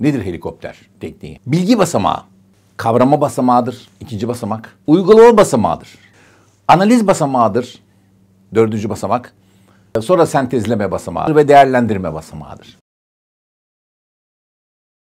Nedir helikopter tekniği? Bilgi basamağı, kavrama basamağıdır, ikinci basamak. Uygulama basamağıdır, analiz basamağıdır, dördüncü basamak. Sonra sentezleme basamağı ve değerlendirme basamağıdır.